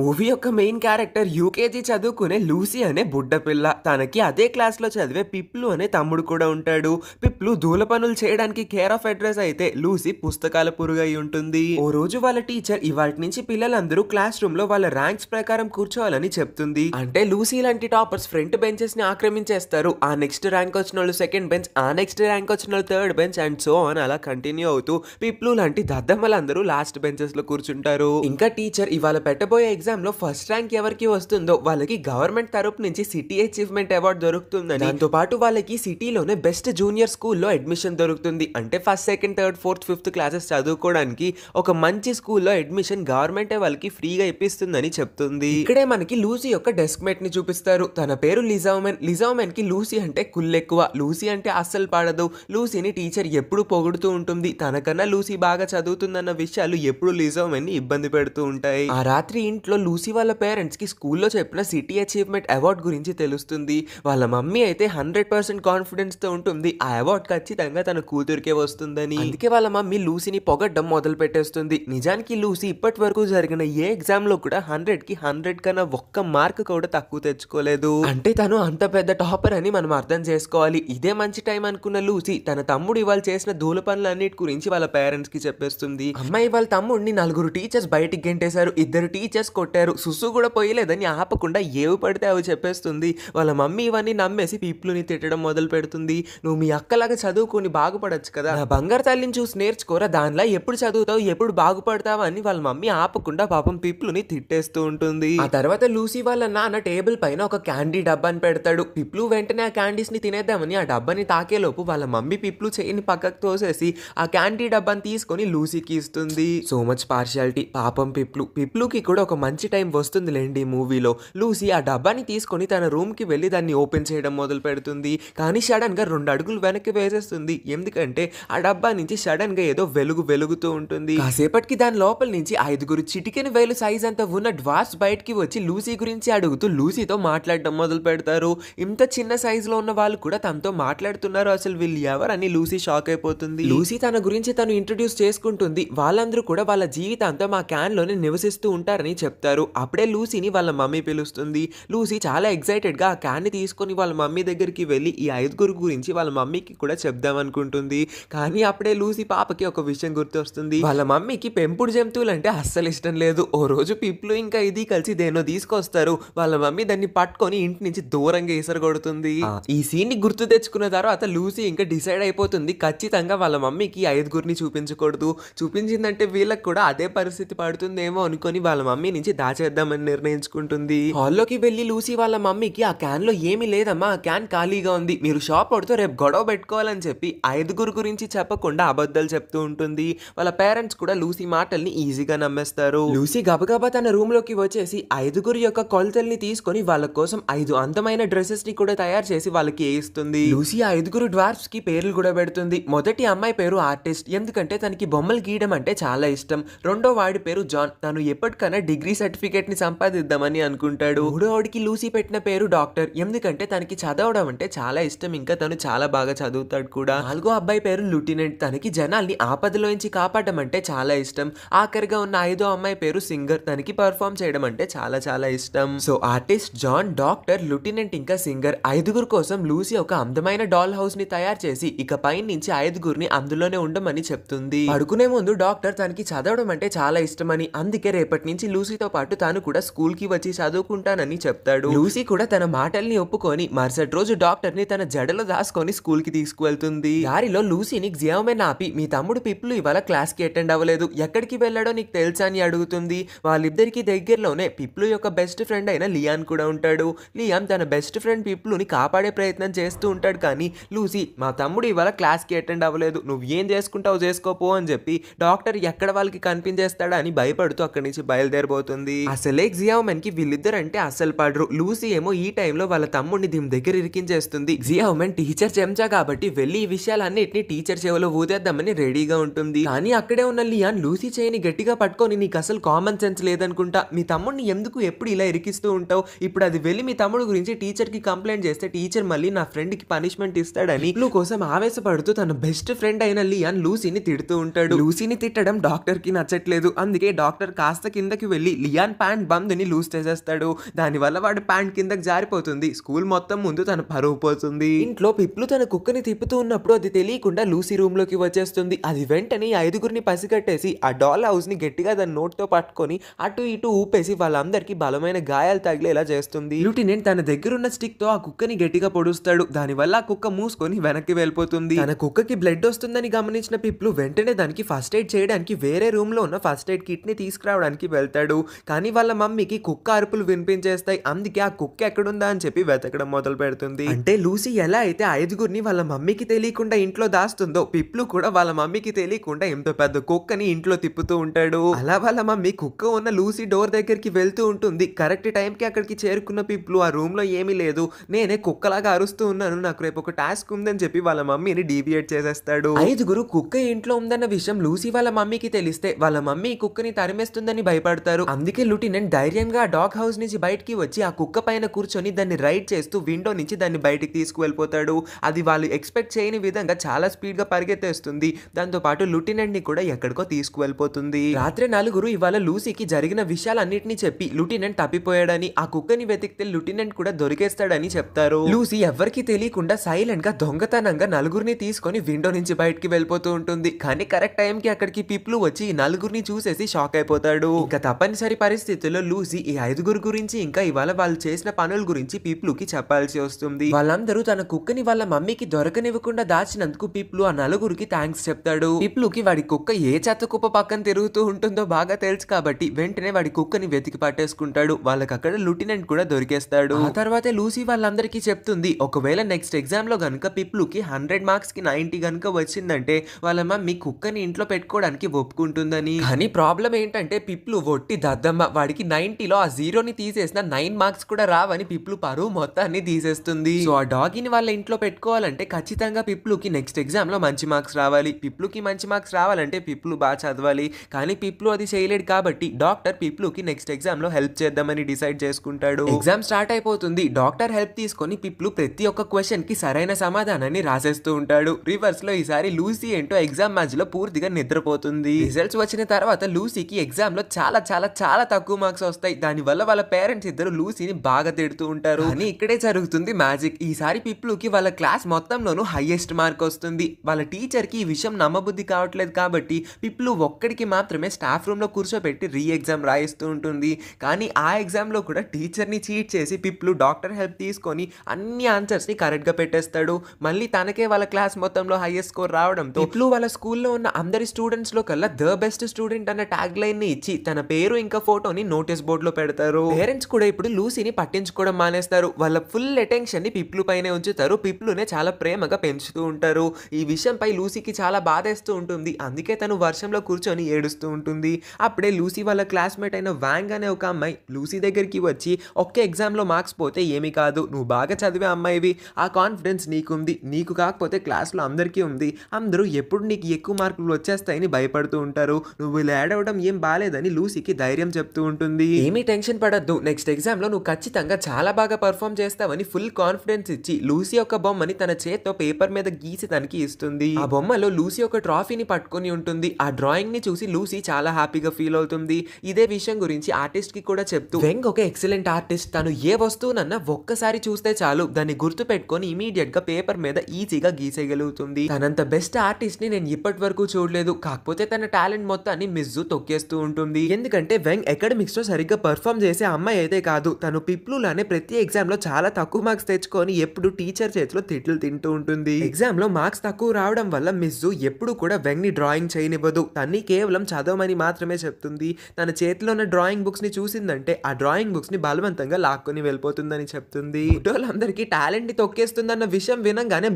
movie యొక్క main character UKG చదువుకునే Lucy అనే బుడ్డ పిల్ల తనకి అదే క్లాస్ లో చదివే పిప్లు అనే తమ్ముడు కూడా ఉంటాడు పిప్లు ధూల పనులు చేయడానికి కేర్ ఆఫ్ అడ్రస్ అయితే లూసీ పుస్తకాల పురుగై ఉంటుంది ఓ రోజు వాళ్ళ టీచర్ ఇవాటి నుంచి పిల్లలందరూ క్లాస్ రూమ్ లో వాళ్ళ ర్యాంక్స్ ప్రకారం కూర్చోవాలని చెప్తుంది అంటే లూసీ లాంటి టాపర్స్ ఫ్రంట్ బెంచెస్ ని ఆక్రమించేస్తారు ఆ నెక్స్ట్ ర్యాంక్ వచ్చిన వాళ్ళు సెకండ్ బెంచ్ ఆ నెక్స్ట్ ర్యాంక్ వచ్చిన వాళ్ళు థర్డ్ బెంచ్ అండ్ సో అని అలా కంటిన్యూ అవుతూ పిప్లు లాంటి దద్దమ్మలందరూ లాస్ట్ బెంచెస్ లో కూర్చుంటారు ఇంకా టీచర్ ఇవాళ పెట్టబోయే ఎగ్జామ్లో ఫస్ట్ ర్యాంక్ ఎవరికి వస్తుందో వాళ్ళకి గవర్నమెంట్ తరపు నుంచి సిటీ అచీవ్మెంట్ అవార్డ్ దొరుకుతుందని దాంతోపాటు వాళ్ళకి సిటీలోనే బెస్ట్ జూనియర్ స్కూల్లో అడ్మిషన్ దొరుకుతుంది అంటే first second third fourth fifth classes చదువుకోవడానికి ఒక మంచి స్కూల్లో అడ్మిషన్ గవర్నమెంటే వాళ్ళకి ఫ్రీగా ఇప్పిస్తుందని చెప్తుంది ఇక్కడే మనకి లూసీ యొక్క డెస్క్ మేట్ ని చూపిస్తారు తన పేరు లిజామెన్ లిజామెన్ కి లూసీ అంటే కుల్ ఎక్కువ లూసీ అంటే అస్సలు పాడదు లూసీని టీచర్ ఎప్పుడు పొగుడుతూ ఉంటుంది తనకన్నా లూసీ బాగా చదువుతుందన్న విషయాలు ఎప్పుడు లిజామెన్ ని ఇబ్బంది పెడుతూ ఉంటాయి ఆ రాత్రి ఇంట్లో దాంట్లో లూసీ వాళ్ళ పేరెంట్స్కి స్కూల్లో చెప్పిన సిటీ అచీవ్మెంట్ అవార్డ్ గురించి తెలుస్తుంది వాళ్ళ మమ్మీ అయితే హండ్రెడ్ పర్సెంట్ కాన్ఫిడెన్స్తో ఉంటుంది ఆ అవార్డ్ ఖచ్చితంగా తన కూతురికే వస్తుందని అందుకే వాళ్ళ మమ్మీ లూసీని పొగడ్డం మొదలు పెట్టేస్తుంది నిజానికి లూసీ ఇప్పటి వరకు జరిగిన ఏ ఎగ్జామ్ లో కూడా హండ్రెడ్ కి హండ్రెడ్ కన్నా ఒక్క మార్క్ కూడా తక్కువ తెచ్చుకోలేదు అంటే తను అంత పెద్ద టాపర్ అని మనం అర్థం చేసుకోవాలి ఇదే మంచి టైం అనుకున్న లూసీ తన తమ్ముడు ఇవాళ చేసిన ధూల పనులన్నిటి గురించి వాళ్ళ పేరెంట్స్ కి చెప్పేస్తుంది అమ్మాయి వాళ్ళ తమ్ముడిని నలుగురు టీచర్స్ బయటికి గెంటేశారు ఇద్దరు టీచర్స్ కొట్టారు సుసు కూడా పోయలేదని ఆపకుండా ఏవి పడితే అవి చెప్పేస్తుంది వాళ్ళ మమ్మీ ఇవన్నీ నమ్మేసి పిప్లుని తిట్టడం మొదలు పెడుతుంది నువ్వు మీ అక్కలాగా చదువుకొని బాగుపడచ్చు కదా నా బంగారు తల్లిని చూసి నేర్చుకోరా దానిలా ఎప్పుడు చదువుతావు ఎప్పుడు బాగుపడతావు అని వాళ్ళ మమ్మీ ఆపకుండా పాపం పిప్లుని తిట్టేస్తూ ఉంటుంది ఆ తర్వాత లూసీ వాళ్ళ నాన్న టేబుల్ పైన ఒక క్యాండీ డబ్బాని పెడతాడు పిప్లు వెంటనే ఆ క్యాండీస్ని తినేద్దామని ఆ డబ్బాని తాకేలోపు వాళ్ళ మమ్మీ పిప్లు చేయిని పక్కకు తోసేసి ఆ క్యాండీ డబ్బాని తీసుకొని లూసీకి ఇస్తుంది సో మచ్ పార్షియాలిటీ పాపం పిప్లు పిప్లుకి కూడా ఒక మంచి టైం వస్తుందిలేండి మూవీలో లూసీ ఆ డబ్బాని తీసుకొని తన రూమ్కి వెళ్ళి దాన్ని ఓపెన్ చేయడం మొదలు పెడుతుంది కానీ సడన్గా రెండు అడుగులు వెనక్కి వేసేస్తుంది ఎందుకంటే ఆ డబ్బా నుంచి సడన్గా ఏదో వెలుగు వెలుగుతూ ఉంటుంది కాసేపటికి దాని లోపల నుంచి ఐదుగురు చిటికెన వేలు సైజ్ అంత ఉన్న డ్వార్స్ బయటికి వచ్చి లూసీ గురించి అడుగుతూ లూసీతో మాట్లాడడం మొదలు పెడతారు ఇంత చిన్న సైజులో ఉన్న వాళ్ళు కూడా తనతో మాట్లాడుతున్నారు అసలు వీళ్ళు ఎవరని లూసీ షాక్ అయిపోతుంది లూసీ తన గురించి తను ఇంట్రడ్యూస్ చేసుకుంటుంది వాళ్ళందరూ కూడా వాళ్ళ జీవితాంతం మా క్యాన్లోనే నివసిస్తూ ఉంటారని చెప్తారు చెప్తారు అప్పుడే లూసీని వాళ్ళ మమ్మీ పిలుస్తుంది లూసీ చాలా ఎక్సైటెడ్గా ఆ క్యాన్ని తీసుకొని వాళ్ళ మమ్మీ దగ్గరికి వెళ్ళి ఈ ఐదుగురు గురించి వాళ్ళ మమ్మీకి కూడా చెప్దాం అనుకుంటుంది కానీ అప్పుడే లూసీ పాపకి ఒక విషయం గుర్తొస్తుంది వాళ్ళ మమ్మీకి పెంపుడు జంతువులు అంటే అస్సలు ఇష్టం లేదు ఓ రోజు పిప్లు ఇంకా ఇది కలిసి దేనో తీసుకొస్తారు వాళ్ళ మమ్మీ దాన్ని పట్టుకొని ఇంటి నుంచి దూరంగా ఇసరగొడుతుంది ఈ సీన్ ని గుర్తు తెచ్చుకున్న తర్వాత లూసీ ఇంకా డిసైడ్ అయిపోతుంది ఖచ్చితంగా వాళ్ళ మమ్మీకి ఐదుగురిని చూపించకూడదు చూపించిందంటే వీళ్ళకి కూడా అదే పరిస్థితి పడుతుందేమో అనుకొని వాళ్ళ మమ్మీని నుంచి దాచేద్దామని నిర్ణయించుకుంటుంది హాల్లోకి వెళ్లి లూసీ వాళ్ళ మమ్మీకి ఆ క్యాన్ లో ఏమి లేదమ్మా క్యాన్ ఖాళీగా ఉంది మీరు షాప్ పడుతూ రేపు గొడవ పెట్టుకోవాలని చెప్పి ఐదుగురు గురించి చెప్పకుండా అబద్ధాలు చెప్తూ ఉంటుంది వాళ్ళ పేరెంట్స్ కూడా లూసీ మాటల్ని ఈజీగా నమ్మేస్తారు లూసీ గబగబా తన రూమ్ లోకి వచ్చేసి ఐదుగురు యొక్క కొలతల్ని తీసుకొని వాళ్ళ కోసం ఐదు అందమైన డ్రెస్సెస్ ని కూడా తయారు చేసి వాళ్ళకి వేస్తుంది లూసీ ఐదుగురు డ్వార్ఫ్స్ కి పేర్లు కూడా పెడుతుంది మొదటి అమ్మాయి పేరు ఆర్టిస్ట్ ఎందుకంటే తనకి బొమ్మలు గీయడం అంటే చాలా ఇష్టం రెండో వాడి పేరు జాన్ తను ఎప్పటికైనా డిగ్రీ డిగ్రీ సర్టిఫికేట్ ని సంపాదిద్దామని అనుకుంటాడు మూడోవాడికి లూసీ పెట్టిన పేరు డాక్టర్ ఎందుకంటే తనకి చదవడం అంటే చాలా ఇష్టం ఇంకా తను చాలా బాగా చదువుతాడు కూడా నాలుగో అబ్బాయి పేరు లూటినెంట్ తనకి జనాల్ని ఆపదలోంచి కాపాడడం అంటే చాలా ఇష్టం ఆఖరిగా ఉన్న ఐదో అమ్మాయి పేరు సింగర్ తనకి పర్ఫామ్ చేయడం అంటే చాలా చాలా ఇష్టం so artist John doctor lieutenant ఇంకా సింగర్ ఐదుగురు కోసం లూసీ ఒక అందమైన డాల్ హౌస్ ని తయారు చేసి ఇక పై నుంచి ఐదుగురిని అందులోనే ఉండమని చెప్తుంది పడుకునే ముందు డాక్టర్ తనకి చదవడం అంటే చాలా ఇష్టమని అందుకే రేపటి నుంచి లూసీ లూసీతో పాటు తాను కూడా స్కూల్కి వచ్చి చదువుకుంటానని చెప్తాడు లూసీ కూడా తన మాటల్ని ఒప్పుకొని మరుసటి రోజు డాక్టర్ ని తన జడలో దాసుకొని స్కూల్ కి తీసుకువెళ్తుంది దారిలో లూసీని జీవమే ఆపి మీ తమ్ముడు పిప్పులు ఇవాళ క్లాస్ కి అటెండ్ అవ్వలేదు ఎక్కడికి వెళ్ళాడో నీకు తెలుసా అని అడుగుతుంది వాళ్ళిద్దరికి దగ్గరలోనే పిప్లు యొక్క బెస్ట్ ఫ్రెండ్ అయిన లియాన్ కూడా ఉంటాడు లియాన్ తన బెస్ట్ ఫ్రెండ్ పిప్లుని కాపాడే ప్రయత్నం చేస్తూ ఉంటాడు కానీ లూసీ మా తమ్ముడు ఇవాళ క్లాస్కి అటెండ్ అవ్వలేదు నువ్వు ఏం చేసుకుంటావు చేసుకోపో అని చెప్పి డాక్టర్ ఎక్కడ వాళ్ళకి కనిపించేస్తాడా అని భయపడుతూ అక్కడి నుంచి బయలుదేరబోతుంది అవుతుంది అసలే జియామెన్ కి వీళ్ళిద్దరంటే అస్సలు పడరు లూసీ ఏమో ఈ టైంలో వాళ్ళ తమ్ముడిని దీని దగ్గర ఇరికించేస్తుంది జియామెన్ టీచర్ చెంచా కాబట్టి వెళ్ళి ఈ విషయాలన్నిటిని టీచర్ చెవిలో ఊదేద్దామని రెడీగా ఉంటుంది కానీ అక్కడే ఉన్న లియాన్ లూసీ చేయని గట్టిగా పట్టుకొని నీకు అసలు కామన్ సెన్స్ లేదనుకుంటా మీ తమ్ముడిని ఎందుకు ఎప్పుడు ఇలా ఇరికిస్తూ ఉంటావు ఇప్పుడు అది వెళ్ళి మీ తమ్ముడు గురించి టీచర్కి కంప్లైంట్ చేస్తే టీచర్ మళ్ళీ నా ఫ్రెండ్కి పనిష్మెంట్ ఇస్తాడని లూ కోసం ఆవేశపడుతూ తన బెస్ట్ ఫ్రెండ్ అయిన లియాన్ లూసీని తిడుతూ ఉంటాడు లూసీని తిట్టడం డాక్టర్ కి నచ్చట్లేదు అందుకే డాక్టర్ కాస్త కిందకి వెళ్ళి లియాన్ ప్యాంట్ బంద్ని లూజ్ చేసేస్తాడు దానివల్ల వాడు ప్యాంట్ కిందకి జారిపోతుంది స్కూల్ మొత్తం ముందు తన పరువు పోతుంది ఇంట్లో పిప్లు తన కుక్కని తిప్పుతూ ఉన్నప్పుడు అది తెలియకుండా లూసీ రూమ్ లోకి వచ్చేస్తుంది అది వెంటనే ఐదుగురిని పసిగట్టేసి ఆ డాల్ హౌస్ ని గట్టిగా దాని నోట్తో పట్టుకొని అటు ఇటు ఊపేసి వాళ్ళందరికీ బలమైన గాయాలు తగిలేలా చేస్తుంది లూటినెంట్ తన ఉన్న స్టిక్ తో ఆ కుక్కని గట్టిగా పొడుస్తాడు దానివల్ల ఆ కుక్క మూసుకొని వెనక్కి వెళ్ళిపోతుంది తన కుక్కకి బ్లడ్ వస్తుందని గమనించిన పిప్లు వెంటనే దానికి ఫస్ట్ ఎయిడ్ చేయడానికి వేరే రూమ్ లో ఉన్న ఫస్ట్ ఎయిడ్ కిట్ ని తీసుకురావడానికి వెళ్తాడు కానీ వాళ్ళ మమ్మీకి కుక్క అరుపులు వినిపించేస్తాయి అందుకే ఆ కుక్క ఎక్కడుందా అని చెప్పి వెతకడం మొదలు పెడుతుంది అంటే లూసీ ఎలా అయితే ఐదుగురిని వాళ్ళ మమ్మీకి తెలియకుండా ఇంట్లో దాస్తుందో పిప్లు కూడా వాళ్ళ మమ్మీకి తెలియకుండా ఎంతో పెద్ద కుక్కని ఇంట్లో తిప్పుతూ ఉంటాడు అలా వాళ్ళ మమ్మీ కుక్క ఉన్న లూసీ డోర్ దగ్గరికి వెళ్తూ ఉంటుంది కరెక్ట్ టైంకి అక్కడికి చేరుకున్న పిప్లు ఆ రూమ్ లో ఏమీ లేదు నేనే కుక్కలాగా అరుస్తూ ఉన్నాను నాకు రేపు ఒక టాస్క్ ఉందని చెప్పి వాళ్ళ మమ్మీని డీవియేట్ చేసేస్తాడు ఐదుగురు కుక్క ఇంట్లో ఉందన్న విషయం లూసీ వాళ్ళ మమ్మీకి తెలిస్తే వాళ్ళ మమ్మీ కుక్కని తరిమేస్తుందని భయపడతారు అందుకే లూటినెంట్ ధైర్యంగా డాగ్ హౌస్ నుంచి బయటికి వచ్చి ఆ కుక్క పైన కూర్చొని దాన్ని రైడ్ చేస్తూ విండో నుంచి దాన్ని బయటికి తీసుకువెళ్ళిపోతాడు అది వాళ్ళు ఎక్స్పెక్ట్ చేయని విధంగా చాలా స్పీడ్గా పరిగెత్తేస్తుంది దాంతోపాటు లూటినెంట్ని కూడా ఎక్కడికో తీసుకువెళ్ళిపోతుంది రాత్రి నలుగురు ఇవాళ లూసీకి జరిగిన విషయాలన్నింటినీ చెప్పి లుటినెంట్ తప్పిపోయాడని ఆ కుక్కని వెతికితే లుటినెంట్ కూడా దొరికేస్తాడని చెప్తారు లూసీ ఎవరికి తెలియకుండా సైలెంట్ గా దొంగతనంగా నలుగురిని తీసుకొని విండో నుంచి బయటికి వెళ్ళిపోతూ ఉంటుంది కానీ కరెక్ట్ టైంకి అక్కడికి పిప్లు వచ్చి నలుగురిని చూసేసి షాక్ అయిపోతాడు ఇంకా తప్పని తప్పనిసరి పరిస్థితుల్లో లూసీ ఈ ఐదుగురు గురించి ఇంకా ఇవాళ వాళ్ళు చేసిన పనుల గురించి కి చెప్పాల్సి వస్తుంది వాళ్ళందరూ తన కుక్కని వాళ్ళ మమ్మీకి దొరకనివ్వకుండా దాచినందుకు పిప్లు ఆ నలుగురికి థ్యాంక్స్ చెప్తాడు పిప్లుకి వాడి కుక్క ఏ చెత్త కుప్ప పక్కన తిరుగుతూ ఉంటుందో బాగా తెలుసు కాబట్టి వెంటనే వాడి కుక్కని వెతికి పట్టేసుకుంటాడు వాళ్ళకి అక్కడ లూటినెంట్ కూడా దొరికేస్తాడు ఆ తర్వాత లూసీ వాళ్ళందరికీ చెప్తుంది ఒకవేళ నెక్స్ట్ ఎగ్జామ్ లో గనుక పిప్లుకి హండ్రెడ్ మార్క్స్ కి నైన్టీ గనుక వచ్చిందంటే వాళ్ళ మమ్మీ కుక్కని ఇంట్లో పెట్టుకోవడానికి ఒప్పుకుంటుందని కానీ ప్రాబ్లం ఏంటంటే పిప్లు ఒట్టి అర్థమ్మ వాడికి నైన్టీలో ఆ జీరోని తీసేసిన నైన్ మార్క్స్ కూడా రావని పిప్లు పరువు మొత్తాన్ని తీసేస్తుంది సో ఆ డాగిని వాళ్ళ ఇంట్లో పెట్టుకోవాలంటే ఖచ్చితంగా పిప్లుకి నెక్స్ట్ ఎగ్జామ్ లో మంచి మార్క్స్ రావాలి పిప్లుకి మంచి మార్క్స్ రావాలంటే పిప్లు బాగా చదవాలి కానీ పిప్లు అది చేయలేడు కాబట్టి డాక్టర్ పిప్లుకి నెక్స్ట్ ఎగ్జామ్ లో హెల్ప్ చేద్దామని డిసైడ్ చేసుకుంటాడు ఎగ్జామ్ స్టార్ట్ అయిపోతుంది డాక్టర్ హెల్ప్ తీసుకొని పిప్లు ప్రతి ఒక్క క్వశ్చన్ కి సరైన సమాధానాన్ని రాసేస్తూ ఉంటాడు రివర్స్ లో ఈసారి లూసీ ఏంటో ఎగ్జామ్ మ్యాచ్ లో పూర్తిగా నిద్రపోతుంది రిజల్ట్స్ వచ్చిన తర్వాత లూసీకి ఎగ్జామ్ లో చాలా చాలా చాలా తక్కువ మార్క్స్ వస్తాయి దానివల్ల వాళ్ళ పేరెంట్స్ ఇద్దరు లూసీని బాగా తిడుతూ ఉంటారు అని ఇక్కడే జరుగుతుంది మ్యాజిక్ ఈసారి పిప్లుకి వాళ్ళ క్లాస్ మొత్తంలోనూ హైయెస్ట్ మార్క్ వస్తుంది వాళ్ళ టీచర్కి ఈ విషయం నమ్మబుద్ధి కావట్లేదు కాబట్టి పిప్లు ఒక్కడికి మాత్రమే స్టాఫ్ రూమ్లో కూర్చోబెట్టి రీ ఎగ్జామ్ రాయిస్తూ ఉంటుంది కానీ ఆ ఎగ్జామ్లో కూడా టీచర్ని చీట్ చేసి పిప్లు డాక్టర్ హెల్ప్ తీసుకొని అన్ని ఆన్సర్స్ని కరెక్ట్గా పెట్టేస్తాడు మళ్ళీ తనకే వాళ్ళ క్లాస్ మొత్తంలో హైయెస్ట్ స్కోర్ రావడంతో పిప్లు వాళ్ళ స్కూల్లో ఉన్న అందరి స్టూడెంట్స్లో కల్లా ద బెస్ట్ స్టూడెంట్ అన్న ట్యాగ్ లైన్ని ఇచ్చి తన పేరు ఇంకా ఇంకా ఫోటోని నోటీస్ బోర్డులో పెడతారు పేరెంట్స్ కూడా ఇప్పుడు లూసీని పట్టించుకోవడం మానేస్తారు వాళ్ళ ఫుల్ అటెన్షన్ ని పిప్లు పైనే ఉంచుతారు పిప్లునే చాలా ప్రేమగా పెంచుతూ ఉంటారు ఈ విషయంపై లూసీకి చాలా బాధేస్తూ ఉంటుంది అందుకే తను వర్షంలో కూర్చొని ఏడుస్తూ ఉంటుంది అప్పుడే లూసీ వాళ్ళ క్లాస్మేట్ అయిన వ్యాంగ్ అనే ఒక అమ్మాయి లూసీ దగ్గరికి వచ్చి ఒక్క ఎగ్జామ్లో మార్క్స్ పోతే ఏమీ కాదు నువ్వు బాగా చదివే అమ్మాయివి ఆ కాన్ఫిడెన్స్ నీకుంది నీకు కాకపోతే క్లాస్లో అందరికీ ఉంది అందరూ ఎప్పుడు నీకు ఎక్కువ మార్కులు వచ్చేస్తాయని భయపడుతూ ఉంటారు నువ్వు ఇలా ఏడవడం ఏం బాగాలేదని లూసీకి ధైర్యం ధైర్యం చెప్తూ ఉంటుంది ఏమీ టెన్షన్ పడద్దు నెక్స్ట్ ఎగ్జామ్ లో నువ్వు ఖచ్చితంగా చాలా బాగా పర్ఫామ్ చేస్తావని ఫుల్ కాన్ఫిడెన్స్ ఇచ్చి లూసీ యొక్క బొమ్మని తన చేత్తో పేపర్ మీద గీసి తనకి ఇస్తుంది ఆ బొమ్మలో లూసీ ఒక ట్రాఫీని పట్టుకుని ఉంటుంది ఆ డ్రాయింగ్ ని చూసి లూసీ చాలా హ్యాపీగా ఫీల్ అవుతుంది ఇదే విషయం గురించి ఆర్టిస్ట్ కి కూడా చెప్తూ వెంగ్ ఒక ఎక్సలెంట్ ఆర్టిస్ట్ తను ఏ వస్తువునన్నా ఒక్కసారి చూస్తే చాలు దాన్ని గుర్తు పెట్టుకుని ఇమీడియట్ గా పేపర్ మీద ఈజీగా గీసేయగలుగుతుంది తనంత బెస్ట్ ఆర్టిస్ట్ ని నేను ఇప్పటి వరకు చూడలేదు కాకపోతే తన టాలెంట్ మొత్తాన్ని మిజ్జు తొక్కేస్తూ ఉంటుంది ఎందుకంటే స్వయంగ్ అకాడమిక్స్లో సరిగ్గా పర్ఫామ్ చేసే అమ్మాయి అయితే కాదు తను పిప్లులానే ప్రతి ఎగ్జామ్లో చాలా తక్కువ మార్క్స్ తెచ్చుకొని ఎప్పుడు టీచర్ చేతిలో తిట్లు తింటూ ఉంటుంది ఎగ్జామ్లో మార్క్స్ తక్కువ రావడం వల్ల మిస్సు ఎప్పుడు కూడా వెంగ్ని డ్రాయింగ్ చేయనివ్వదు తన్ని కేవలం చదవమని మాత్రమే చెప్తుంది తన చేతిలో ఉన్న డ్రాయింగ్ బుక్స్ని చూసిందంటే ఆ డ్రాయింగ్ బుక్స్ని బలవంతంగా లాక్కొని వెళ్ళిపోతుందని చెప్తుంది ఫోటోలందరికీ టాలెంట్ని తొక్కేస్తుందన్న విషయం వినంగానే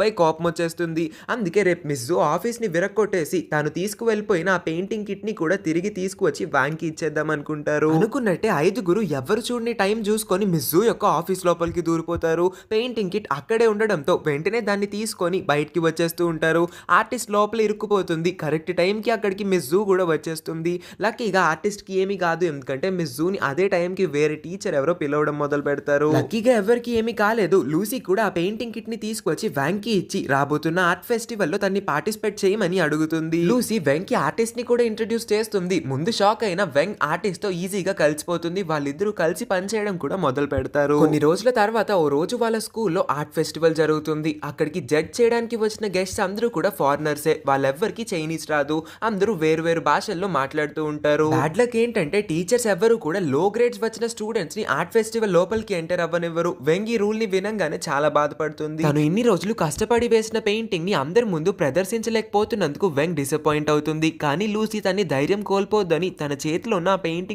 పై కోపం వచ్చేస్తుంది అందుకే రేపు మిస్సు ఆఫీస్ని విరక్కొట్టేసి తాను తీసుకువెళ్ళిపోయిన ఆ పెయింటింగ్ కిట్ని కూడా తిరిగి తీసుకువచ్చి వాంకి చేద్దాం అనుకుంటారు అనుకున్నట్టే ఐదుగురు ఎవరు చూడని టైం చూసుకొని జూ యొక్క ఆఫీస్ లోపలికి దూరిపోతారు పెయింటింగ్ కిట్ అక్కడే ఉండడంతో వెంటనే దాన్ని తీసుకొని బయటికి వచ్చేస్తూ ఉంటారు ఆర్టిస్ట్ లోపల ఇరుక్కుపోతుంది కరెక్ట్ టైంకి అక్కడికి జూ కూడా వచ్చేస్తుంది లక్కీగా కి ఏమి కాదు ఎందుకంటే మిజ్జుని అదే టైంకి వేరే టీచర్ ఎవరో పిలవడం మొదలు పెడతారు లక్కీగా ఎవరికి ఏమి కాలేదు లూసీ కూడా ఆ పెయింటింగ్ కిట్ ని తీసుకొచ్చి వ్యాంకి ఇచ్చి రాబోతున్న ఆర్ట్ ఫెస్టివల్ లో తన్ని పార్టిసిపేట్ చేయమని అడుగుతుంది లూసీ వెంకీ ఆర్టిస్ట్ ని కూడా ఇంట్రడ్యూస్ చేస్తుంది ముందు షాక్ అయిన వెంగ్ తో ఈజీగా కలిసిపోతుంది వాళ్ళిద్దరూ కలిసి పనిచేయడం కూడా మొదలు పెడతారు కొన్ని రోజుల తర్వాత ఓ రోజు వాళ్ళ స్కూల్లో ఆర్ట్ ఫెస్టివల్ జరుగుతుంది అక్కడికి జడ్జ్ చేయడానికి వచ్చిన గెస్ట్ అందరూ కూడా ఫారినర్సే వాళ్ళెవ్వరికి చైనీస్ రాదు అందరూ వేరు వేరు భాషల్లో మాట్లాడుతూ ఉంటారు బ్యాడ్ ఏంటంటే టీచర్స్ ఎవరు కూడా లో గ్రేడ్స్ వచ్చిన స్టూడెంట్స్ ని ఆర్ట్ ఫెస్టివల్ లోపలికి ఎంటర్ అవ్వనివ్వరు వెంగి రూల్ ని వినంగానే చాలా బాధపడుతుంది తను ఇన్ని రోజులు కష్టపడి వేసిన పెయింటింగ్ ని అందరి ముందు ప్రదర్శించలేకపోతున్నందుకు వెంగ్ డిసప్పాయింట్ అవుతుంది కానీ లూసీ తన ధైర్యం కోల్పోద్దని తన చేతులు లో ఉన్న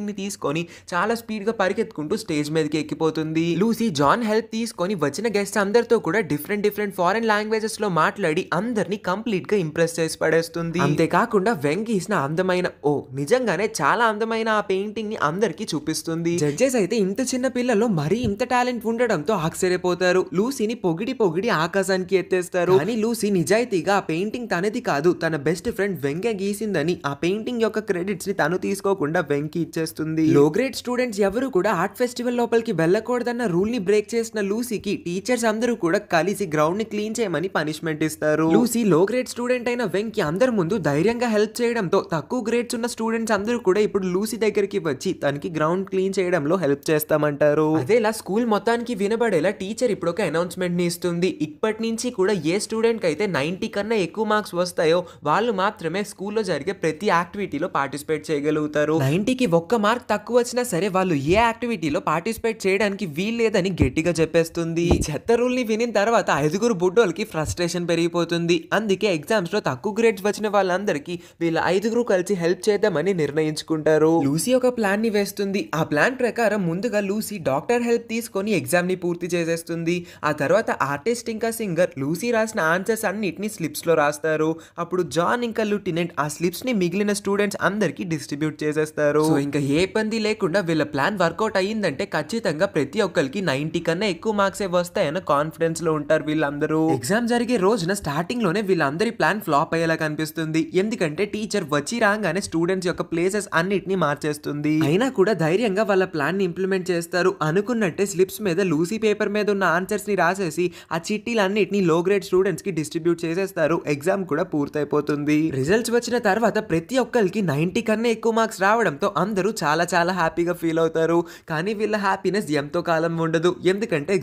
ని తీసుకొని చాలా స్పీడ్గా పరిగెత్తుకుంటూ స్టేజ్ మీదకి ఎక్కిపోతుంది లూసీ జాన్ హెల్ప్ తీసుకొని వచ్చిన గెస్ట్ అందరితో కూడా డిఫరెంట్ డిఫరెంట్ ఫారెన్ లాంగ్వేజెస్ లో మాట్లాడి అందరినీ కంప్లీట్ గా ఇంప్రెస్ చేసి పడేస్తుంది అంతేకాకుండా వెంకీసిన అందమైన ఓ నిజంగానే చాలా అందమైన ఆ పెయింటింగ్ ని అందరికి చూపిస్తుంది జడ్జెస్ అయితే ఇంత చిన్న పిల్లల్లో మరీ ఇంత టాలెంట్ ఉండడంతో ఆశ్చర్యపోతారు లూసీని పొగిడి పొగిడి ఆకాశానికి ఎత్తేస్తారు అని లూసీ నిజాయితీగా ఆ పెయింటింగ్ తనది కాదు తన బెస్ట్ ఫ్రెండ్ వెంకయ్య గీసిందని ఆ పెయింటింగ్ యొక్క క్రెడిట్స్ ని తను తీసుకోకుండా బెంకి ఇచ్చేస్తుంది లో గ్రేడ్ స్టూడెంట్స్ ఎవరు కూడా ఆర్ట్ ఫెస్టివల్ లోపలికి వెళ్ళకూడదన్న రూల్ ని బ్రేక్ చేసిన లూసీకి టీచర్స్ అందరూ కూడా కలిసి గ్రౌండ్ ని క్లీన్ చేయమని పనిష్మెంట్ ఇస్తారు లూసీ లో గ్రేడ్ స్టూడెంట్ అయిన వెంకి అందరి ముందు ధైర్యంగా హెల్ప్ చేయడంతో తక్కువ గ్రేడ్స్ ఉన్న స్టూడెంట్స్ అందరూ కూడా ఇప్పుడు లూసీ దగ్గరికి వచ్చి తనకి గ్రౌండ్ క్లీన్ చేయడంలో హెల్ప్ చేస్తామంటారు అదేలా స్కూల్ మొత్తానికి వినబడేలా టీచర్ ఇప్పుడు ఒక అనౌన్స్మెంట్ ని ఇస్తుంది ఇప్పటి నుంచి కూడా ఏ స్టూడెంట్ అయితే నైన్టీ కన్నా ఎక్కువ మార్క్స్ వస్తాయో వాళ్ళు మాత్రమే స్కూల్లో జరిగే ప్రతి యాక్టివిటీలో పార్టిసిపేట్ చేయగలుగుతారు నైంటీకి ఒక్క మార్క్ తక్కువ వచ్చినా సరే వాళ్ళు ఏ యాక్టివిటీలో పార్టిసిపేట్ చేయడానికి వీల్లేదని గట్టిగా చెప్పేస్తుంది చెత్త రూల్ని వినిన తర్వాత ఐదుగురు బుడ్డోళ్ళకి ఫ్రస్ట్రేషన్ పెరిగిపోతుంది అందుకే ఎగ్జామ్స్లో తక్కువ గ్రేడ్స్ వచ్చిన వాళ్ళందరికీ వీళ్ళ ఐదుగురు కలిసి హెల్ప్ చేద్దామని నిర్ణయించుకుంటారు లూసీ ఒక ప్లాన్ని వేస్తుంది ఆ ప్లాన్ ప్రకారం ముందుగా లూసీ డాక్టర్ హెల్ప్ తీసుకొని ఎగ్జామ్ని పూర్తి చేసేస్తుంది ఆ తర్వాత ఆర్టిస్ట్ ఇంకా సింగర్ లూసీ రాసిన ఆన్సర్స్ అన్నిటిని స్లిప్స్లో రాస్తారు అప్పుడు జాన్ ఇంకా లూటినెంట్ ఆ స్లిప్స్ని మిగిలిన స్టూడెంట్స్ అందరికీ డిస్ట్రిబ్యూట్ చేసేస్తారు చేశారు ఇంకా ఏ పంది లేకుండా వీళ్ళ ప్లాన్ వర్కౌట్ అయ్యిందంటే ఖచ్చితంగా ప్రతి ఒక్కరికి నైన్టీ కన్నా ఎక్కువ ఏ వస్తాయని కాన్ఫిడెన్స్ లో ఉంటారు వీళ్ళందరూ ఎగ్జామ్ జరిగే రోజున స్టార్టింగ్ లోనే వీళ్ళందరి ప్లాన్ ఫ్లాప్ అయ్యేలా కనిపిస్తుంది ఎందుకంటే టీచర్ వచ్చి రాగానే స్టూడెంట్స్ యొక్క ప్లేసెస్ అన్నిటిని మార్చేస్తుంది అయినా కూడా ధైర్యంగా వాళ్ళ ప్లాన్ ని ఇంప్లిమెంట్ చేస్తారు అనుకున్నట్టే స్లిప్స్ మీద లూసీ పేపర్ మీద ఉన్న ఆన్సర్స్ ని రాసేసి ఆ చిట్టీలన్నిటిని లో గ్రేడ్ స్టూడెంట్స్ కి డిస్ట్రిబ్యూట్ చేసేస్తారు ఎగ్జామ్ కూడా పూర్తయిపోతుంది రిజల్ట్స్ వచ్చిన తర్వాత ప్రతి ఒక్కరికి నైన్టీ కన్నా ఎక్కువ మార్క్స్ రావడం చేయడంతో అందరూ చాలా చాలా హ్యాపీగా ఫీల్ అవుతారు కానీ వీళ్ళ హ్యాపీనెస్ ఎంతో కాలం ఉండదు ఎందుకంటే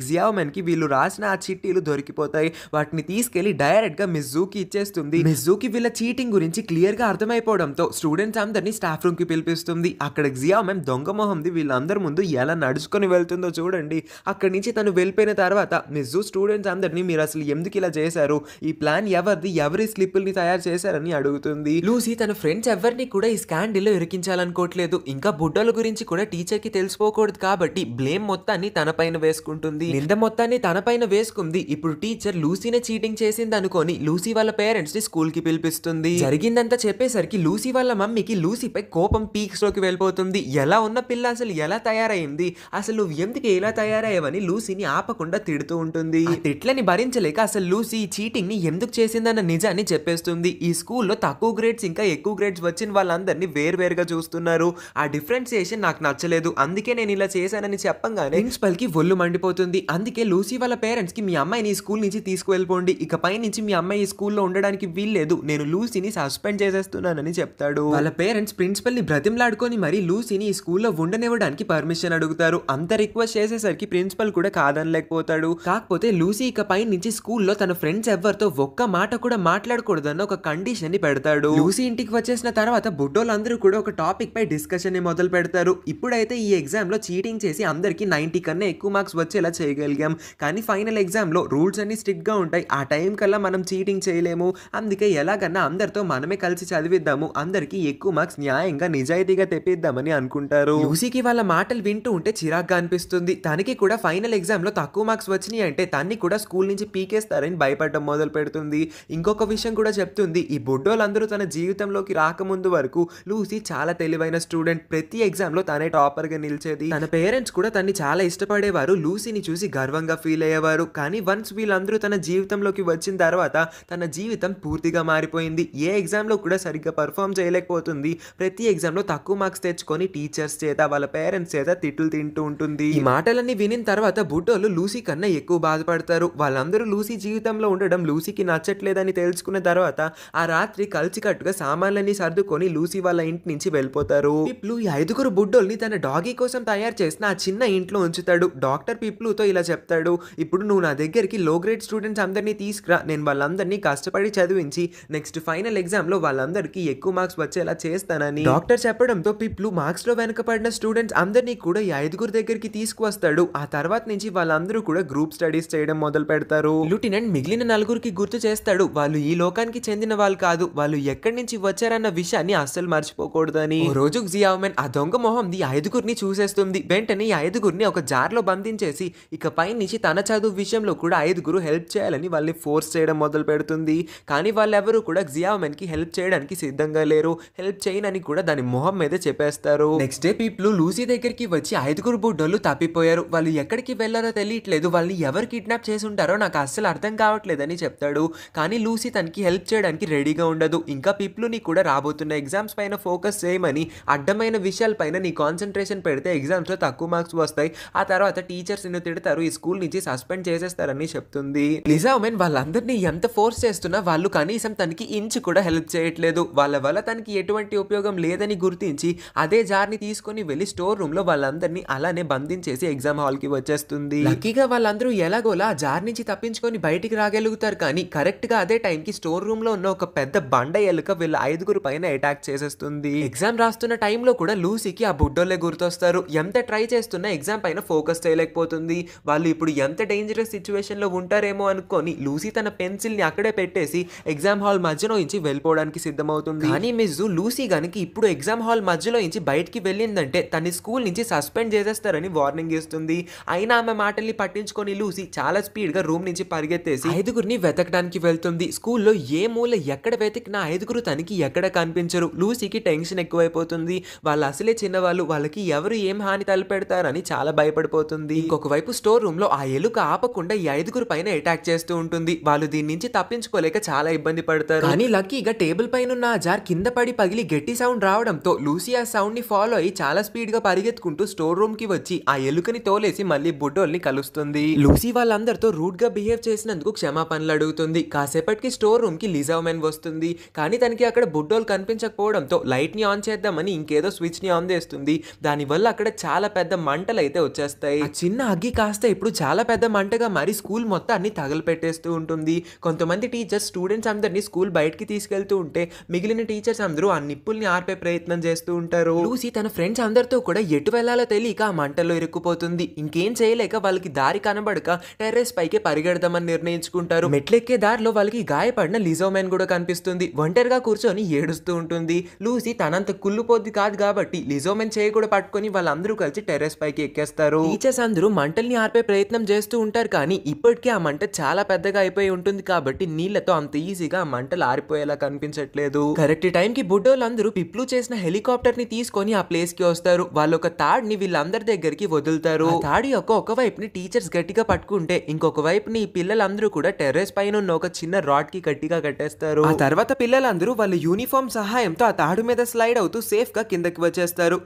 కి వీళ్ళు రాసిన ఆ చిట్టీలు దొరికిపోతాయి వాటిని తీసుకెళ్లి డైరెక్ట్గా మిజ్జూకి ఇచ్చేస్తుంది మిజ్జూకి వీళ్ళ చీటింగ్ గురించి క్లియర్గా అర్థమైపోవడంతో స్టూడెంట్స్ అందరినీ స్టాఫ్ రూమ్కి పిలిపిస్తుంది అక్కడ జియామెన్ దొంగ మొహంది వీళ్ళందరి ముందు ఎలా నడుచుకొని వెళ్తుందో చూడండి అక్కడి నుంచి తను వెళ్ళిపోయిన తర్వాత మిస్జూ స్టూడెంట్స్ అందరినీ మీరు అసలు ఎందుకు ఇలా చేశారు ఈ ప్లాన్ ఎవరిది ఎవరి స్లిప్పుల్ని తయారు చేశారని అడుగుతుంది లూసీ తన ఫ్రెండ్స్ ఎవరిని కూడా ఈ స్కాండిల్లో ఇరికించాలనుకో తెలుసుకోవట్లేదు ఇంకా బుడ్డల గురించి కూడా టీచర్ కి తెలుసుకోకూడదు కాబట్టి బ్లేమ్ మొత్తాన్ని తనపైన వేసుకుంటుంది నింద మొత్తాన్ని తనపైన వేసుకుంది ఇప్పుడు టీచర్ లూసీనే చీటింగ్ చేసింది అనుకొని లూసీ వాళ్ళ పేరెంట్స్ ని స్కూల్ కి పిలిపిస్తుంది జరిగిందంతా చెప్పేసరికి లూసీ వాళ్ళ మమ్మీకి లూసీపై కోపం పీక్స్ లోకి వెళ్ళిపోతుంది ఎలా ఉన్న పిల్ల అసలు ఎలా తయారైంది అసలు నువ్వు ఎందుకు ఎలా తయారయ్యావని లూసీని ఆపకుండా తిడుతూ ఉంటుంది తిట్లని భరించలేక అసలు లూసీ ఈ చీటింగ్ ని ఎందుకు చేసిందన్న నిజాన్ని చెప్పేస్తుంది ఈ స్కూల్లో తక్కువ గ్రేడ్స్ ఇంకా ఎక్కువ గ్రేడ్స్ వచ్చిన వాళ్ళందరినీ వేరువేరుగా చూస్తున్నారు చేస్తున్నారు ఆ డిఫరెన్సియేషన్ నాకు నచ్చలేదు అందుకే నేను ఇలా చేశానని చెప్పంగానే కి ఒళ్ళు మండిపోతుంది అందుకే లూసీ వాళ్ళ పేరెంట్స్కి మీ అమ్మాయిని ఈ స్కూల్ నుంచి తీసుకువెళ్ళిపోండి ఇక పై నుంచి మీ అమ్మాయి ఈ స్కూల్లో ఉండడానికి వీల్లేదు నేను లూసీని సస్పెండ్ చేసేస్తున్నానని చెప్తాడు వాళ్ళ పేరెంట్స్ ప్రిన్సిపల్ని బ్రతిమలాడుకొని మరి లూసీని ఈ స్కూల్లో ఉండనివ్వడానికి పర్మిషన్ అడుగుతారు అంత రిక్వెస్ట్ చేసేసరికి ప్రిన్సిపల్ కూడా కాదనలేకపోతాడు కాకపోతే లూసీ ఇక పై నుంచి స్కూల్లో తన ఫ్రెండ్స్ ఎవరితో ఒక్క మాట కూడా మాట్లాడకూడదన్న ఒక కండిషన్ ని పెడతాడు లూసీ ఇంటికి వచ్చేసిన తర్వాత బుడ్డోళ్ళందరూ కూడా ఒక టాపిక్ పై డిస్కషన్ని మొదలు పెడతారు ఇప్పుడైతే ఈ ఎగ్జామ్లో చీటింగ్ చేసి అందరికీ నైంటీ కన్నా ఎక్కువ మార్క్స్ వచ్చేలా చేయగలిగాం కానీ ఫైనల్ ఎగ్జామ్లో రూల్స్ అన్ని స్ట్రిక్ట్గా ఉంటాయి ఆ టైం కల్లా మనం చీటింగ్ చేయలేము అందుకే ఎలాగన్నా అందరితో మనమే కలిసి చదివిద్దాము అందరికీ ఎక్కువ మార్క్స్ న్యాయంగా నిజాయితీగా తెప్పిద్దామని అనుకుంటారు యూసీకి వాళ్ళ మాటలు వింటూ ఉంటే చిరాగ్గా అనిపిస్తుంది తనకి కూడా ఫైనల్ ఎగ్జామ్లో తక్కువ మార్క్స్ వచ్చినాయి అంటే తన్ని కూడా స్కూల్ నుంచి పీకేస్తారని భయపడడం మొదలు పెడుతుంది ఇంకొక విషయం కూడా చెప్తుంది ఈ బుడ్డోలందరూ తన జీవితంలోకి రాకముందు వరకు లూసీ చాలా తెలివైన తెలివైన స్టూడెంట్ ప్రతి ఎగ్జామ్లో టాపర్ టాపర్గా నిలిచేది తన పేరెంట్స్ కూడా తన్ని చాలా ఇష్టపడేవారు లూసీని చూసి గర్వంగా ఫీల్ అయ్యేవారు కానీ వన్స్ వీళ్ళందరూ తన జీవితంలోకి వచ్చిన తర్వాత తన జీవితం పూర్తిగా మారిపోయింది ఏ ఎగ్జామ్లో కూడా సరిగ్గా పర్ఫామ్ చేయలేకపోతుంది ప్రతి ఎగ్జామ్లో తక్కువ మార్క్స్ తెచ్చుకొని టీచర్స్ చేత వాళ్ళ పేరెంట్స్ చేత తిట్లు తింటూ ఉంటుంది ఈ మాటలన్నీ వినిన తర్వాత బుట్టోలు లూసీ కన్నా ఎక్కువ బాధపడతారు వాళ్ళందరూ లూసీ జీవితంలో ఉండడం లూసీకి నచ్చట్లేదని తెలుసుకున్న తర్వాత ఆ రాత్రి కలిసికట్టుగా సామాన్లన్నీ సర్దుకొని లూసీ వాళ్ళ ఇంటి నుంచి వెళ్ళిపోతారు చనిపోతారు పిప్లు ఈ ఐదుగురు బుడ్డోల్ని తన డాగీ కోసం తయారు చేసిన ఆ చిన్న ఇంట్లో ఉంచుతాడు డాక్టర్ పిప్లుతో ఇలా చెప్తాడు ఇప్పుడు నువ్వు నా దగ్గరికి లో గ్రేడ్ స్టూడెంట్స్ అందరినీ తీసుకురా నేను వాళ్ళందరినీ కష్టపడి చదివించి నెక్స్ట్ ఫైనల్ ఎగ్జామ్ లో వాళ్ళందరికీ ఎక్కువ మార్క్స్ వచ్చేలా చేస్తానని డాక్టర్ చెప్పడంతో పిప్లు మార్క్స్ లో వెనకబడిన స్టూడెంట్స్ అందరినీ కూడా ఈ ఐదుగురు దగ్గరికి తీసుకువస్తాడు ఆ తర్వాత నుంచి వాళ్ళందరూ కూడా గ్రూప్ స్టడీస్ చేయడం మొదలు పెడతారు లూటినెంట్ మిగిలిన నలుగురికి గుర్తు చేస్తాడు వాళ్ళు ఈ లోకానికి చెందిన వాళ్ళు కాదు వాళ్ళు ఎక్కడి నుంచి వచ్చారన్న విషయాన్ని అస్సలు మర్చిపోకూడదని రోజు జియామెన్ ఆ దొంగ మొహంది ఐదుగురిని చూసేస్తుంది వెంటనే ఈ ఐదుగురిని ఒక జార్లో బంధించేసి ఇక పైనుంచి తన చదువు విషయంలో కూడా ఐదుగురు హెల్ప్ చేయాలని వాళ్ళని ఫోర్స్ చేయడం మొదలు పెడుతుంది కానీ వాళ్ళెవరూ కూడా జియామెన్కి హెల్ప్ చేయడానికి సిద్ధంగా లేరు హెల్ప్ చేయనని కూడా దాని మొహం మీద చెప్పేస్తారు నెక్స్ట్ డే పీపుల్ లూసీ దగ్గరికి వచ్చి ఐదుగురు బుడ్డోళ్ళు తప్పిపోయారు వాళ్ళు ఎక్కడికి వెళ్ళారో తెలియట్లేదు వాళ్ళని ఎవరు కిడ్నాప్ చేసి ఉంటారో నాకు అస్సలు అర్థం కావట్లేదని చెప్తాడు కానీ లూసీ తనకి హెల్ప్ చేయడానికి రెడీగా ఉండదు ఇంకా పీపుల్ని కూడా రాబోతున్న ఎగ్జామ్స్ పైన ఫోకస్ చేయమని అడ్డమైన విషయాలపైన నీ కాన్సన్ట్రేషన్ పెడితే ఎగ్జామ్స్లో తక్కువ మార్క్స్ వస్తాయి ఆ తర్వాత టీచర్స్ నిన్ను తిడతారు ఈ స్కూల్ నుంచి సస్పెండ్ చేసేస్తారని చెప్తుంది లిజా ఉమెన్ వాళ్ళందరినీ ఎంత ఫోర్స్ చేస్తున్నా వాళ్ళు కనీసం తనకి ఇంచు కూడా హెల్ప్ చేయట్లేదు వాళ్ళ వల్ల తనకి ఎటువంటి ఉపయోగం లేదని గుర్తించి అదే జార్ని తీసుకొని వెళ్ళి స్టోర్ రూమ్ లో వాళ్ళందరినీ అలానే బంధించేసి ఎగ్జామ్ హాల్కి వచ్చేస్తుంది లక్కీగా వాళ్ళందరూ ఎలాగోలా జార్ నుంచి తప్పించుకొని బయటికి రాగలుగుతారు కానీ కరెక్ట్ గా అదే టైంకి స్టోర్ రూమ్ లో ఉన్న ఒక పెద్ద బండ ఎలుక వీళ్ళ ఐదుగురు పైన అటాక్ చేసేస్తుంది ఎగ్జామ్ రాస్తూ చేస్తున్న టైంలో కూడా లూసీకి ఆ బుడ్డోళ్ళే గుర్తొస్తారు ఎంత ట్రై చేస్తున్నా ఎగ్జామ్ పైన ఫోకస్ చేయలేకపోతుంది వాళ్ళు ఇప్పుడు ఎంత డేంజరస్ సిచ్యువేషన్లో ఉంటారేమో అనుకొని లూసీ తన పెన్సిల్ని అక్కడే పెట్టేసి ఎగ్జామ్ హాల్ మధ్యలో నుంచి వెళ్ళిపోవడానికి సిద్ధమవుతుంది కానీ మిస్ లూసీ గనికి ఇప్పుడు ఎగ్జామ్ హాల్ మధ్యలో నుంచి బయటికి వెళ్ళిందంటే తన స్కూల్ నుంచి సస్పెండ్ చేసేస్తారని వార్నింగ్ ఇస్తుంది అయినా ఆమె మాటల్ని పట్టించుకొని లూసీ చాలా స్పీడ్గా రూమ్ నుంచి పరిగెత్తేసి ఐదుగురిని వెతకడానికి వెళ్తుంది స్కూల్లో ఏ మూల ఎక్కడ వెతికినా ఐదుగురు తనకి ఎక్కడ కనిపించరు లూసీకి టెన్షన్ ఎక్కువైపోతుంది అవుతుంది వాళ్ళు అసలే చిన్నవాళ్ళు వాళ్ళకి ఎవరు ఏం హాని తలపెడతారని చాలా భయపడిపోతుంది ఇంకొకవైపు స్టోర్ రూమ్ లో ఆ ఎలుక ఆపకుండా ఈ ఐదుగురు పైన అటాక్ చేస్తూ ఉంటుంది వాళ్ళు దీని నుంచి తప్పించుకోలేక చాలా ఇబ్బంది పడతారు కానీ లక్కీగా టేబుల్ పైన ఉన్న ఆ జార్ కింద పడి పగిలి గట్టి సౌండ్ రావడంతో లూసీ ఆ సౌండ్ ని ఫాలో అయ్యి చాలా స్పీడ్ గా పరిగెత్తుకుంటూ స్టోర్ రూమ్ కి వచ్చి ఆ ఎలుకని తోలేసి మళ్ళీ బుడ్డోల్ని కలుస్తుంది లూసీ వాళ్ళందరితో రూట్ గా బిహేవ్ చేసినందుకు క్షమాపణలు అడుగుతుంది కాసేపటికి స్టోర్ రూమ్ కి లిజావ్ మెన్ వస్తుంది కానీ తనకి అక్కడ బుడ్డోల్ కనిపించకపోవడంతో లైట్ ని ఆన్ చేద్దామని అని ఇంకేదో ని ఆన్ చేస్తుంది దానివల్ల అక్కడ చాలా పెద్ద మంటలు అయితే వచ్చేస్తాయి చిన్న అగ్గి కాస్త ఇప్పుడు చాలా పెద్ద మంటగా మరి స్కూల్ మొత్తం అన్ని తగలపెట్టేస్తూ ఉంటుంది కొంతమంది టీచర్స్ స్టూడెంట్స్ అందరినీ స్కూల్ బయటికి తీసుకెళ్తూ ఉంటే మిగిలిన టీచర్స్ అందరూ ఆ నిప్పుల్ని ఆర్పే ప్రయత్నం చేస్తూ ఉంటారు లూసి తన ఫ్రెండ్స్ అందరితో కూడా ఎటు వెళ్లాలో తెలియక ఆ మంటల్లో ఇరుక్కుపోతుంది ఇంకేం చేయలేక వాళ్ళకి దారి కనబడక టెర్రెస్ పైకి పరిగెడదామని నిర్ణయించుకుంటారు మెట్లెక్కే దారిలో వాళ్ళకి గాయపడిన లిజోమెన్ కూడా కనిపిస్తుంది ఒంటరిగా కూర్చొని ఏడుస్తూ ఉంటుంది లూసి తనంత కుళ్ళు కూలిపోద్ది కాదు కాబట్టి లిజోమెన్ చేయి కూడా పట్టుకుని వాళ్ళందరూ కలిసి టెర్రస్ పైకి ఎక్కేస్తారు టీచర్స్ అందరూ మంటల్ని ఆర్పే ప్రయత్నం చేస్తూ ఉంటారు కానీ ఇప్పటికీ ఆ మంట చాలా పెద్దగా అయిపోయి ఉంటుంది కాబట్టి నీళ్లతో అంత ఈజీగా ఆ మంటలు ఆరిపోయేలా కనిపించట్లేదు కరెక్ట్ టైం కి బుడ్డోళ్ళందరూ పిప్లు చేసిన హెలికాప్టర్ ని తీసుకొని ఆ ప్లేస్ కి వస్తారు వాళ్ళు ఒక తాడ్ ని వీళ్ళందరి దగ్గరికి వదులుతారు తాడి యొక్క ఒక వైపు ని టీచర్స్ గట్టిగా పట్టుకుంటే ఇంకొక వైపు ని పిల్లలందరూ కూడా టెర్రస్ పైన ఉన్న ఒక చిన్న రాడ్ కి గట్టిగా కట్టేస్తారు ఆ తర్వాత పిల్లలందరూ వాళ్ళ యూనిఫామ్ సహాయంతో ఆ తాడు మీద స్లైడ్ అవుతూ సేఫ్ గా కిందకి వచ్చేస్తారు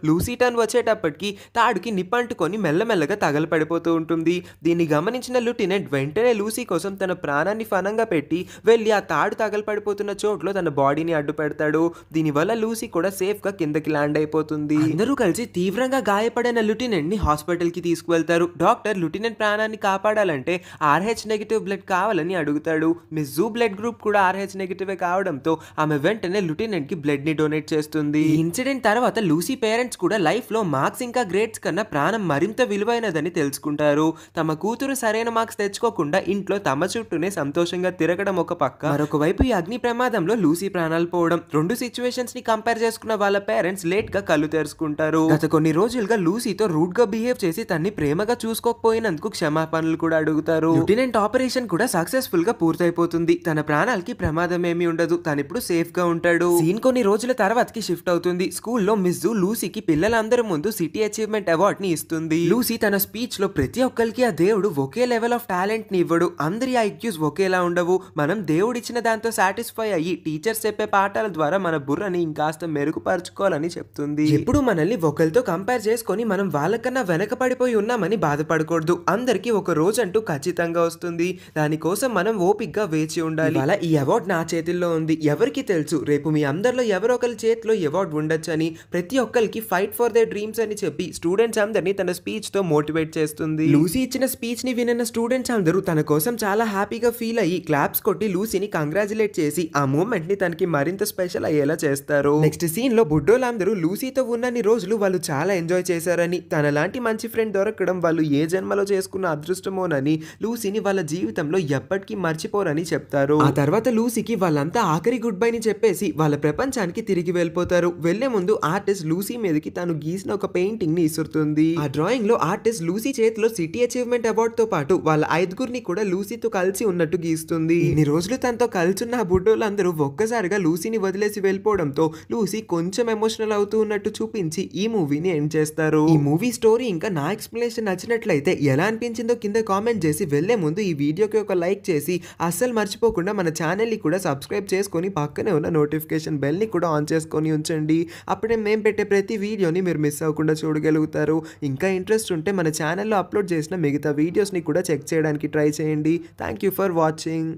టర్న్ వచ్చేటప్పటికి తాడుకి నిప్పంటుకొని మెల్లమెల్లగా తగలపడిపోతూ ఉంటుంది దీన్ని గమనించిన లుటినెంట్ వెంటనే లూసీ కోసం తన ప్రాణాన్ని ఫనంగా పెట్టి వెళ్ళి ఆ తాడు తగలపడిపోతున్న చోట్లో తన బాడీని అడ్డు పెడతాడు దీనివల్ల లూసీ కూడా సేఫ్గా కిందకి ల్యాండ్ అయిపోతుంది అందరూ కలిసి తీవ్రంగా గాయపడిన లుటినెంట్ ని హాస్పిటల్ కి తీసుకువెళ్తారు డాక్టర్ లుటినెంట్ ప్రాణాన్ని కాపాడాలంటే ఆర్హెచ్ నెగిటివ్ బ్లడ్ కావాలని అడుగుతాడు మిస్ జూ బ్లడ్ గ్రూప్ కూడా ఆర్హెచ్ నెగిటివ్ కావడంతో ఆమె వెంటనే లుటినెంట్ కి బ్లడ్ ని డొనేట్ చేస్తుంది ఇన్సిడెంట్ తర్వాత లూసీ పేరెంట్స్ కూడా లైఫ్లో మార్క్స్ ఇంకా గ్రేడ్స్ కన్నా ప్రాణం మరింత విలువైనదని తెలుసుకుంటారు తమ కూతురు సరైన మార్క్స్ తెచ్చుకోకుండా ఇంట్లో తమ చుట్టూనే సంతోషంగా తిరగడం ఒక పక్క మరొకవైపు ఈ అగ్ని ప్రమాదంలో లూసీ ప్రాణాలు పోవడం రెండు సిచ్యువేషన్స్ ని కంపేర్ చేసుకున్న వాళ్ళ పేరెంట్స్ లేట్ గా కళ్ళు తెరుచుకుంటారు గత కొన్ని రోజులుగా లూసీతో రూట్ గా బిహేవ్ చేసి తన్ని ప్రేమగా చూసుకోకపోయినందుకు క్షమాపణలు కూడా అడుగుతారు లిటినెంట్ ఆపరేషన్ కూడా సక్సెస్ఫుల్ గా పూర్తయిపోతుంది తన ప్రాణాలకి ప్రమాదం ఏమి ఉండదు తను ఇప్పుడు సేఫ్ గా ఉంటాడు సీన్ కొన్ని రోజుల తర్వాతకి షిఫ్ట్ అవుతుంది స్కూల్లో మిస్ లూసీకి పిల్లలందరి ముందు సిటీ అచీవ్మెంట్ అవార్డ్ ని ఇస్తుంది లూసీ తన స్పీచ్ లో ప్రతి ఒక్కరికి ఆ దేవుడు ఒకే లెవెల్ ఆఫ్ టాలెంట్ ని ఇవ్వడు అందరి ఐక్యూస్ ఒకేలా ఉండవు మనం దేవుడిచ్చిన దాంతో సాటిస్ఫై అయ్యి టీచర్స్ చెప్పే పాఠాల ద్వారా మన బుర్రని ఇంకాస్త మెరుగుపరచుకోవాలని చెప్తుంది ఇప్పుడు మనల్ని ఒకరితో కంపేర్ చేసుకొని మనం వాళ్ళకన్నా వెనకపడిపోయి ఉన్నామని బాధపడకూడదు అందరికి ఒక రోజు అంటూ ఖచ్చితంగా వస్తుంది దానికోసం మనం ఓపిక్గా వేచి ఉండాలి అలా ఈ అవార్డ్ నా చేతిలో ఉంది ఎవరికి తెలుసు రేపు మీ అందరిలో ఎవరో ఒకరి చేతిలో అవార్డు ఉండదు చేయవచ్చు అని ప్రతి ఒక్కరికి ఫైట్ ఫర్ దే డ్రీమ్స్ అని చెప్పి స్టూడెంట్స్ అందరినీ తన స్పీచ్ తో మోటివేట్ చేస్తుంది లూసీ ఇచ్చిన స్పీచ్ ని వినిన స్టూడెంట్స్ అందరూ తన కోసం చాలా హ్యాపీగా ఫీల్ అయ్యి క్లాప్స్ కొట్టి లూసీని కంగ్రాచులేట్ చేసి ఆ మూమెంట్ ని తనకి మరింత స్పెషల్ అయ్యేలా చేస్తారు నెక్స్ట్ సీన్ లో బుడ్డోలందరూ లూసీతో ఉన్నన్ని రోజులు వాళ్ళు చాలా ఎంజాయ్ చేశారని తన లాంటి మంచి ఫ్రెండ్ దొరకడం వాళ్ళు ఏ జన్మలో చేసుకున్న అదృష్టమోనని లూసీని వాళ్ళ జీవితంలో ఎప్పటికీ మర్చిపోరని చెప్తారు ఆ తర్వాత లూసీకి వాళ్ళంతా ఆఖరి గుడ్ బై ని చెప్పేసి వాళ్ళ ప్రపంచానికి తిరిగి వెళ్ళిపోతారు వెళ్లే అంతకంటే ముందు ఆర్టిస్ట్ లూసీ మీదకి తాను గీసిన ఒక పెయింటింగ్ ని ఇసురుతుంది ఆ డ్రాయింగ్ లో ఆర్టిస్ట్ లూసీ చేతిలో సిటీ అచీవ్మెంట్ అవార్డ్ తో పాటు వాళ్ళ ఐదుగురిని కూడా లూసీతో కలిసి ఉన్నట్టు గీస్తుంది ఇన్ని రోజులు తనతో కలిసిన ఆ బుడ్డోళ్ళందరూ ఒక్కసారిగా లూసీని వదిలేసి వెళ్ళిపోవడంతో లూసీ కొంచెం ఎమోషనల్ అవుతూ ఉన్నట్టు చూపించి ఈ మూవీని ఎండ్ చేస్తారు ఈ మూవీ స్టోరీ ఇంకా నా ఎక్స్ప్లెనేషన్ నచ్చినట్లయితే ఎలా అనిపించిందో కింద కామెంట్ చేసి వెళ్లే ముందు ఈ వీడియోకి ఒక లైక్ చేసి అస్సలు మర్చిపోకుండా మన ని కూడా సబ్స్క్రైబ్ చేసుకొని పక్కనే ఉన్న నోటిఫికేషన్ బెల్ ని కూడా ఆన్ చేసుకొని ఉంచండి అప్పుడే మేము పెట్టే ప్రతి వీడియోని మీరు మిస్ అవ్వకుండా చూడగలుగుతారు ఇంకా ఇంట్రెస్ట్ ఉంటే మన ఛానల్లో అప్లోడ్ చేసిన మిగతా వీడియోస్ని కూడా చెక్ చేయడానికి ట్రై చేయండి థ్యాంక్ యూ ఫర్ వాచింగ్